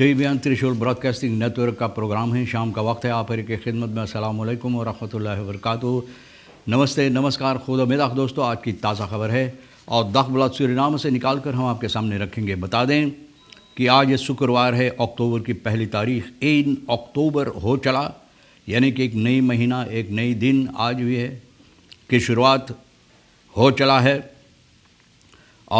TVN त्रिशूल broadcasting network का programme है शाम का वक्त है आप हर की खिदमत में असलकम वरहमल वरक नमस्ते नमस्कार खुद मेदाख दोस्तों आज की ताज़ा खबर है और दख बलाद नाम से निकाल कर हम आपके सामने रखेंगे बता दें कि आज शुक्रवार है अक्टूबर की पहली तारीख इन अक्टूबर हो चला यानी कि एक नई महीना एक नई दिन आज भी है की शुरुआत हो चला है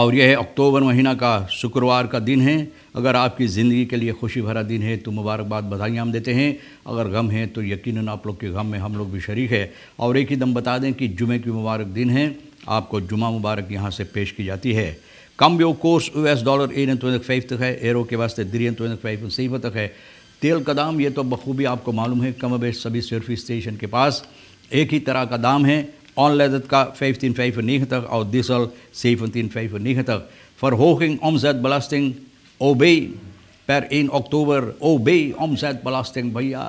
और यह अक्टूबर महीना का शुक्रवार का दिन है अगर आपकी ज़िंदगी के लिए खुशी भरा दिन है तो मुबारकबाद बधाइयाँ हम देते हैं अगर गम है तो यकीन आप लोग के गम में हम लोग भी शरीक है और एक ही दम बता दें कि जुमे की मुबारक दिन है आपको जुमा मुबारक यहाँ से पेश की जाती है कम काम्बियो कोर्स यू एस डॉलर एन नतवनक फाइव तक है एरो के वास्ते दिरी फाइव फ़ैफ सीफ तक है तेल का दाम ये तो बखूबी आपको मालूम है कम बेस सभी सर्फी स्टेशन के पास एक ही तरह का दाम है ऑन लेदत का फाइव तीन फाइव नीह तक और दिसल सैफ तीन फाइव नीह तक फॉर होकिंग जैद ब्लास्टिंग obey per 1 अक्टूबर ओबे ओम सैद पलास भैया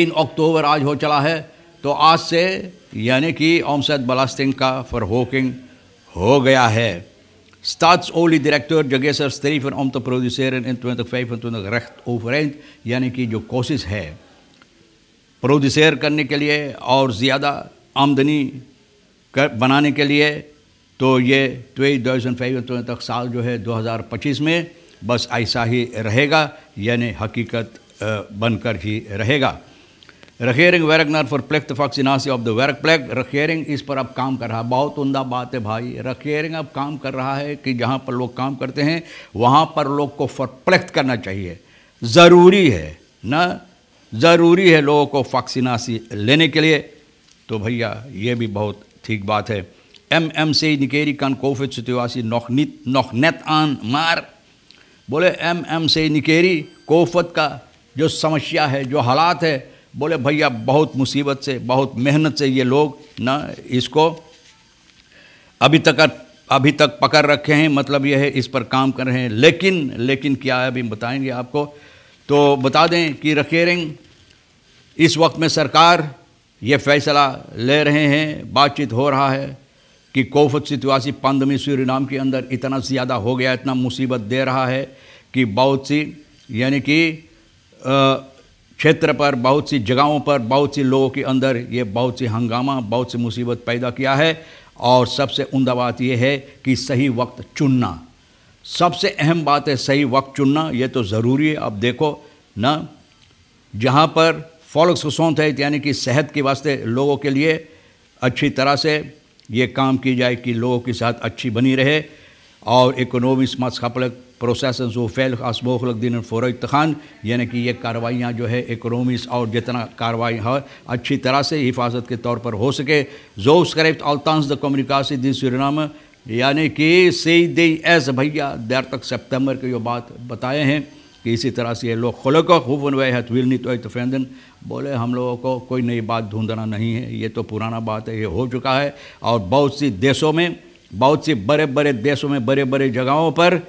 इन अक्टूबर आज हो चला है तो आज से यानी कि ओम सैद पलास सिंह का फॉरवोकिंग हो गया है Staatsolie directeur Jageser streven om te produceren in 2025 recht overeind, यानी कि जो कोशिश है प्रोड्यूसर करने के लिए और ज़्यादा आमदनी कर बनाने के लिए तो ये त्वेई तो दो तो साल जो है 2025 में बस ऐसा ही रहेगा यानी हकीकत बनकर ही रहेगा रखेरिंग वैरगनर फॉर प्लेक्त फॉक्सिनासी ऑफ द वैरक प्लेक रखेरिंग इस पर अब काम कर रहा है बहुत उमदा बात है भाई रखेरिंग अब काम कर रहा है कि जहाँ पर लोग काम करते हैं वहाँ पर लोग को परप्लेक्ट करना चाहिए ज़रूरी है ना ज़रूरी है लोगों को फॉक्सिनासी लेने के लिए तो भैया ये भी बहुत ठीक बात है MMC Nikeri kan COVID-situatie nog, niet, nog net aan, maar बोले एम एम से निकेरी कोफत का जो समस्या है जो हालात है बोले भैया बहुत मुसीबत से बहुत मेहनत से ये लोग ना इसको अभी तक अभी तक पकड़ रखे हैं मतलब यह है इस पर काम कर रहे हैं लेकिन लेकिन क्या है अभी बताएंगे आपको तो बता दें कि रखेरिंग इस वक्त में सरकार ये फैसला ले रहे हैं बातचीत हो रहा है कि कोफत सितवासी पंदमी नाम के अंदर इतना ज़्यादा हो गया इतना मुसीबत दे रहा है कि बहुत सी यानी कि क्षेत्र पर बहुत सी जगहों पर बहुत सी लोगों के अंदर ये बहुत सी हंगामा बहुत सी मुसीबत पैदा किया है और सबसे उमदा बात यह है कि सही वक्त चुनना सबसे अहम बात है सही वक्त चुनना ये तो ज़रूरी है अब देखो ना जहाँ पर फॉलक्सोसोंत है यानी कि सेहत के वास्ते लोगों के लिए अच्छी तरह से ये काम की जाए कि लोगों के साथ अच्छी बनी रहे और इकोनॉमिक्स मास्कापलक प्रोसेस वो फैल असमोखलक दिन फ़ौरज तखान यानी कि ये कार्रवाइयाँ जो है इकोनॉमिक और जितना कार्रवाई है अच्छी तरह से हिफाजत के तौर पर हो सके जो स्क्रेप्ट तो अल्तांस द कम्युनिकासी दिन सुरनाम यानी कि सही दे ऐस भैया देर तक सितंबर की जो बात बताए हैं कि इसी तरह से ये लोग खुले को खूब वे हथ वील नहीं तो इतफेंदन बोले हम लोगों को कोई नई बात ढूंढना नहीं है ये तो पुराना बात है ये हो चुका है और बहुत सी देशों में बहुत सी बड़े बड़े देशों में बड़े बड़े जगहों पर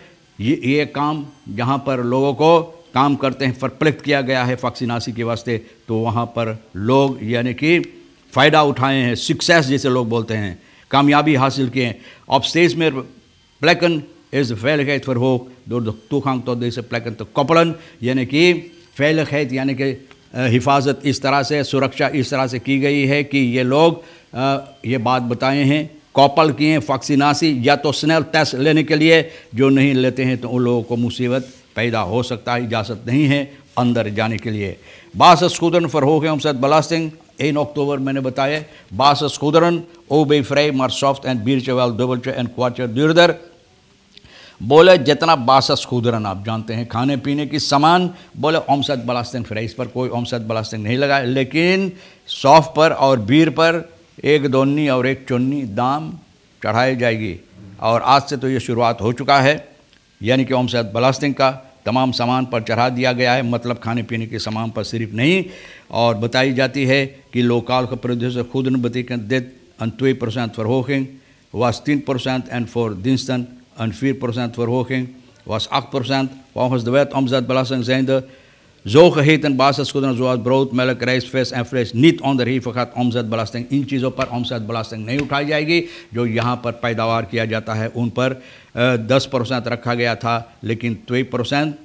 ये ये काम जहाँ पर लोगों को काम करते हैं प्रपलित किया गया है फक्सीनासी के वास्ते तो वहाँ पर लोग यानी कि फ़ायदा उठाए हैं सक्सेस जैसे लोग बोलते हैं कामयाबी हासिल किए हैं ऑफ स्टेज में ब्लैकन is de veiligheid verhoogd door de toegang tot deze plekken te koppelen. Yaniki, veiligheid, yaniki, हिफाजत इस तरह से सुरक्षा इस तरह से की गई है कि ये लोग ये बात बताए हैं कॉपल किए हैं फक्सीनासी या तो स्नेल टेस्ट लेने के लिए जो नहीं लेते हैं तो उन लोगों को मुसीबत पैदा हो सकता है इजाज़त नहीं है अंदर जाने के लिए बास स्कूदरन फरहोग एवं सद बला सिंह इन अक्टूबर मैंने बताया बास स्कूदरन ओ बे फ्रे मारसॉफ्ट एंड बीरचेवाल डबल एंड क्वार्चर दुर्दर बोले जितना बासस खुदरन आप जानते हैं खाने पीने की सामान बोले ओमसद बलास्तिन इस पर कोई ओमसद बलास्तिन नहीं लगा लेकिन सौफ पर और बीर पर एक दोन्नी और एक चुन्नी दाम चढ़ाई जाएगी और आज से तो ये शुरुआत हो चुका है यानी कि ओमसद बलास्तिन का तमाम सामान पर चढ़ा दिया गया है मतलब खाने पीने के सामान पर सिर्फ नहीं और बताई जाती है कि लोकाल का प्रदेश खुद बती देत अंतुई परसेंट फॉर होकिंग वास तीन परसेंट एंड फॉर दिनस्तन en 4% verhoging was 8%. Volgens de wet omzetbelasting zijn de zogeheten basisgoederen zoals brood, melk, rijst, vis en vlees niet onderhevig gaat omzetbelasting. इन चीज़ों per omzetbelasting नहीं उठाई जाएगी जो यहाँ पर पैदावार किया जाता है उन पर दस 10% रखा gaya tha, lekin 2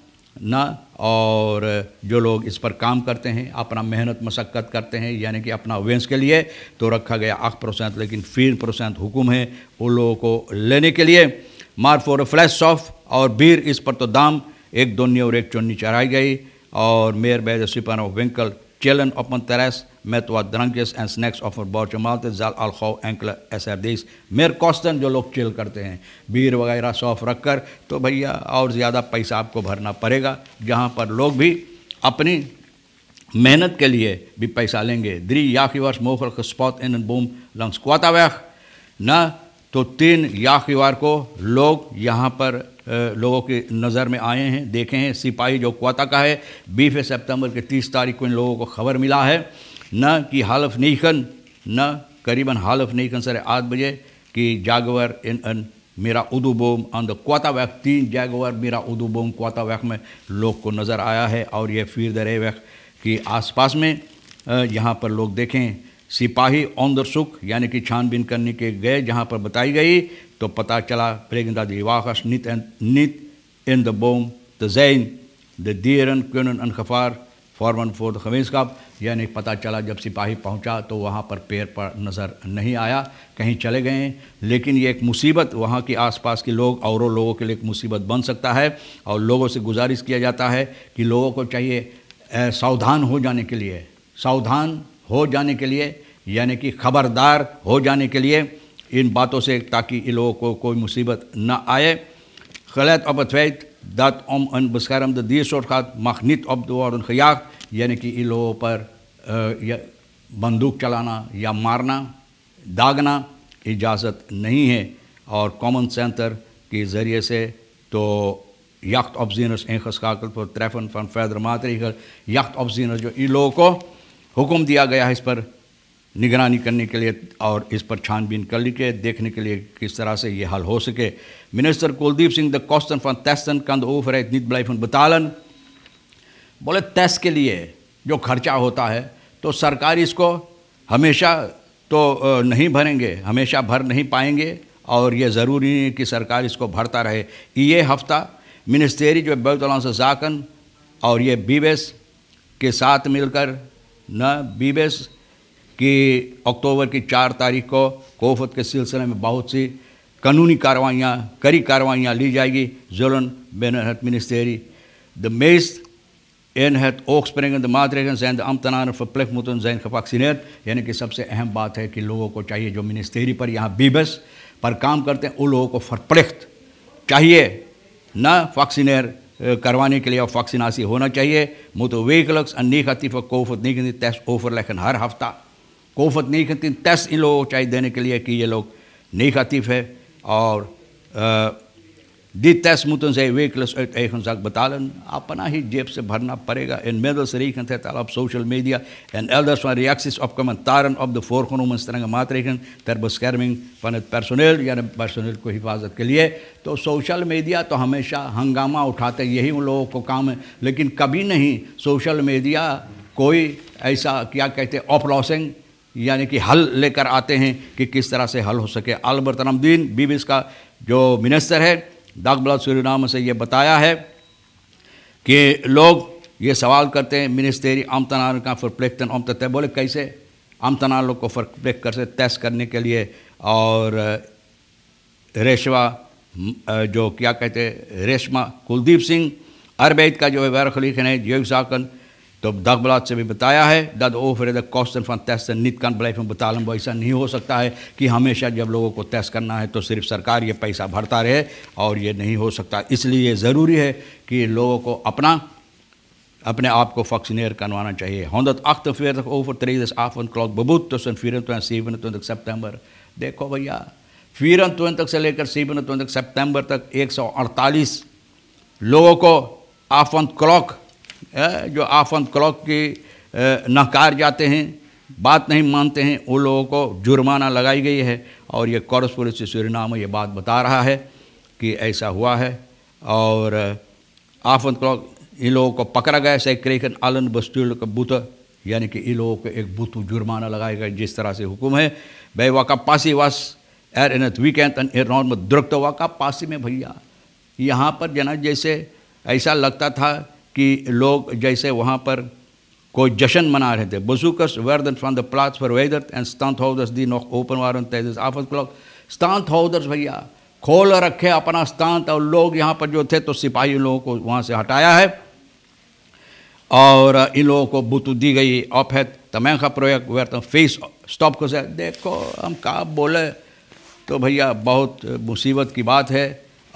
na ना और जो लोग इस पर काम करते हैं अपना मेहनत मशक्क़त करते हैं यानी कि अपना वेंस के लिए तो रखा गया आठ परसेंट लेकिन फिर परसेंट हुक्म है उन लोगों को लेने के लिए मार फॉर अ फ्लैश ऑफ और बीर इस पर तो दाम एक दोनी और एक चुन्नी चढ़ाई गई और मेयर बैज सिपन ऑफ विंकल children upon terrace met wat drankjes en snacks over bordje maaltijd zal एंकल एस enkele दिस मेयर kosten जो लोग चेल करते हैं बीर वगैरह सॉफ रख कर तो भैया और ज़्यादा पैसा आपको भरना पड़ेगा जहाँ पर लोग भी अपनी मेहनत के लिए भी पैसा लेंगे द्री याखी वर्ष मोहल स्पॉत इन बूम लंग्स क्वातावैख ना तो तीन याकवार को लोग यहाँ पर लोगों की नज़र में आए हैं देखे हैं सिपाही जो क्वाता का है बीफ सितंबर के तीस तारीख को इन लोगों को खबर मिला है न कि हालफ नीखन न करीबन हालफ नीखन सर आठ बजे कि जागवर इन अन मेरा बोम ऑन द क्वाता वैक तीन जागवर मेरा उदू बोम क्वाता वैक में लोग को नज़र आया है और यह फिर दर वैक के आसपास में यहाँ पर लोग देखें सिपाही ऑन द सुख यानी कि छानबीन करने के गए जहाँ पर बताई गई तो पता चला plegenda de नित नित en, niet द जैन द दियर zijn. De dieren kunnen een gevaar vormen द खमीज कप यानी पता चला जब सिपाही पहुँचा तो वहाँ पर पैर पर नज़र नहीं आया कहीं चले गए लेकिन ये एक मुसीबत वहाँ के आसपास के लोग औरों लोगों के लिए एक मुसीबत बन सकता है और लोगों से गुजारिश किया जाता है कि लोगों को चाहिए सावधान हो जाने के लिए सावधान हो जाने के लिए यानी कि खबरदार हो जाने के लिए इन बातों से ताकि इन लोगों को कोई मुसीबत न आए गलत अपथवैत दत ओम अन बस्कार दिशात माखनित अब दुआ यानी कि इन लोगों पर बंदूक चलाना या मारना दागना इजाज़त नहीं है और कॉमन सेंटर के ज़रिए से तो यक़्त ऑफ जीनस एंखस काकल पर त्रैफन फन फैदर मातरी यख्त ऑफ जीनस जो इन लोगों को हुक्म दिया गया है इस पर निगरानी करने के लिए और इस पर छानबीन कर लिखे देखने के लिए किस तरह से ये हल हो सके मिनिस्टर कुलदीप सिंह द कौस्तन फॉन तैसन कंद ओ फरैत नित बलाई फन बतालन बोले तैस के लिए जो खर्चा होता है तो सरकार इसको हमेशा तो नहीं भरेंगे हमेशा भर नहीं पाएंगे और ये ज़रूरी नहीं कि सरकार इसको भरता रहे ये हफ्ता मिनिस्टेरी जो बैतुल्ला से जाकन और ये बीवेस के साथ मिलकर न बीबेस की अक्टूबर की चार तारीख को कोफत के सिलसिले में बहुत सी कानूनी कार्रवाइयाँ कड़ी कार्रवाइयाँ ली जाएगी जोलन बिन हत मिनिस्टेरी de meest in het oog springende maatregelen zijn de ambtenaren verplicht moeten zijn gevaccineerd. यानी कि सबसे अहम बात है कि लोगों को चाहिए जो मिनिस्टेरी पर यहाँ बीबस पर काम करते हैं उन लोगों को verplicht चाहिए ना फॉक्सीनेर करवाने के लिए अब वैक्सीनासी होना चाहिए मुत वेकलक्स अनेक अतिफ कोफत नहीं टेस्ट ओफर लेकिन हर हफ्ता कोफत नहीं कहती टेस्ट इन लोगों को चाहिए देने के लिए कि ये लोग नेक अतिफ है और Die test moeten zij wekelijks uit eigen zak betalen. Apana hij jeep ze bharna parega. Inmiddels rekent het al op social media en elders van reacties op commentaren op de voorgenomen strenge maatregelen ter bescherming van het personeel Ja, या personeel ko हिफाजत ke liye. To social media to hamesha hangama uthate. Yehi un लोगों ko kaam hai. Lekin kabhi nahi social media koi aisa kya कहते oplossing यानी कि हल लेकर आते हैं कि किस तरह से हल हो सके अलबर्तनमदीन बीबीस का जो मिनिस्टर है दागबला नाम से ये बताया है कि लोग ये सवाल करते हैं मिनिस्टेरी आमतनार का फरप्लेक्तन तत्व बोले कैसे आमतनार लोग को प्लेक कर से तैस करने के लिए और रेशवा जो क्या कहते रेशमा कुलदीप सिंह अरबैद का जो है वैर खलीक है योग साकंद तो दगबलाद से भी बताया है दद ओ फिर कौशन तेस्ट तैस नित कान बलाइफ में बतालम ऐसा नहीं हो सकता है कि हमेशा जब लोगों को तेस्ट करना है तो सिर्फ सरकार ये पैसा भरता रहे और ये नहीं हो सकता इसलिए ये ज़रूरी है कि लोगों को अपना अपने आप को वैक्सीनेट करवाना चाहिए होंदत अख्तर ओवर त्रेदस आफन क्लॉक बबूत तो सन फिर तो सीवन तो तक सितंबर देखो भैया फिर तुन तो तक से लेकर सीवन तुन तो तक सितंबर तक अड़तालीस लोगों को आफ आफन क्लॉक जो ऑफ ऑन क्लॉक के नकार जाते हैं बात नहीं मानते हैं उन लोगों को जुर्माना लगाई गई है और ये कॉरस्पोरेंस से में ये बात बता रहा है कि ऐसा हुआ है और ऑफ ऑन क्लॉक इन लोगों को पकड़ा गया सैक्रेकन आलन बस्तुल का बुत यानी कि इन लोगों को एक बुत जुर्माना लगाया गया जिस तरह से हुक्म है भाई वाका पासी वास एर एन वीकेंड एन एर नॉर्म द्रुक्त वाका पासी में भैया यहाँ पर जना जैसे ऐसा लगता था कि लोग जैसे वहाँ पर कोई जश्न मना रहे थे बुजुकस वर्दन फ्रॉम द प्लाट्स फॉर वेदर एंड स्तान हाउदर्स दी नो ओपन वारन तेजस आफत क्लॉक स्तान हाउदर्स भैया खोल रखे अपना स्तान और लोग यहाँ पर जो थे तो सिपाही लोगों को वहाँ से हटाया है और इन लोगों को बुतु दी गई ऑफेत तमैन का प्रोजेक्ट व्यर्थ फेस स्टॉप को से देखो हम कहा बोले तो भैया बहुत मुसीबत की बात है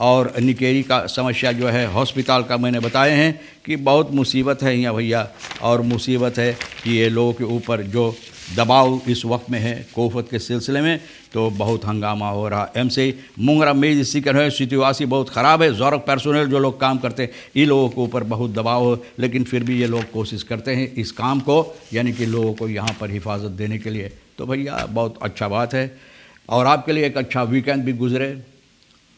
और निकेरी का समस्या जो है हॉस्पिटल का मैंने बताए हैं कि बहुत मुसीबत है यहाँ भैया और मुसीबत है कि ये लोगों के ऊपर जो दबाव इस वक्त में है कोफत के सिलसिले में तो बहुत हंगामा हो रहा एम से मुंगरा मेज सिकर है सिटीवासी बहुत ख़राब है जौरक पर्सोनल जो लोग काम करते हैं इन लोगों के ऊपर बहुत दबाव हो लेकिन फिर भी ये लोग कोशिश करते हैं इस काम को यानी कि लोगों को यहाँ पर हिफाजत देने के लिए तो भैया बहुत अच्छा बात है और आपके लिए एक अच्छा वीकेंड भी गुजरे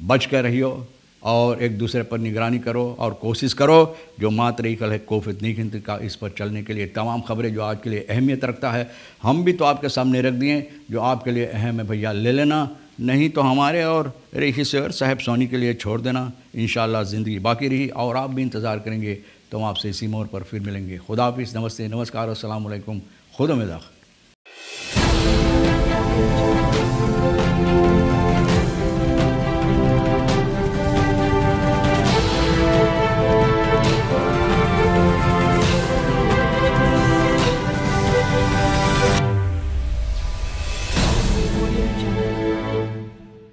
बच कर रहियो और एक दूसरे पर निगरानी करो और कोशिश करो जो ही कल है कोफित नहीं का इस पर चलने के लिए तमाम खबरें जो आज के लिए अहमियत रखता है हम भी तो आपके सामने रख दिए जो आपके लिए अहम है भैया ले लेना नहीं तो हमारे और रेखी और साहेब सोनी के लिए छोड़ देना इन ज़िंदगी बाकी रही और आप भी इंतज़ार करेंगे तो हम आपसे इसी मोड़ पर फिर मिलेंगे खुदा हाफ़ नमस्ते नमस्कार असलम खुदा में दाखिल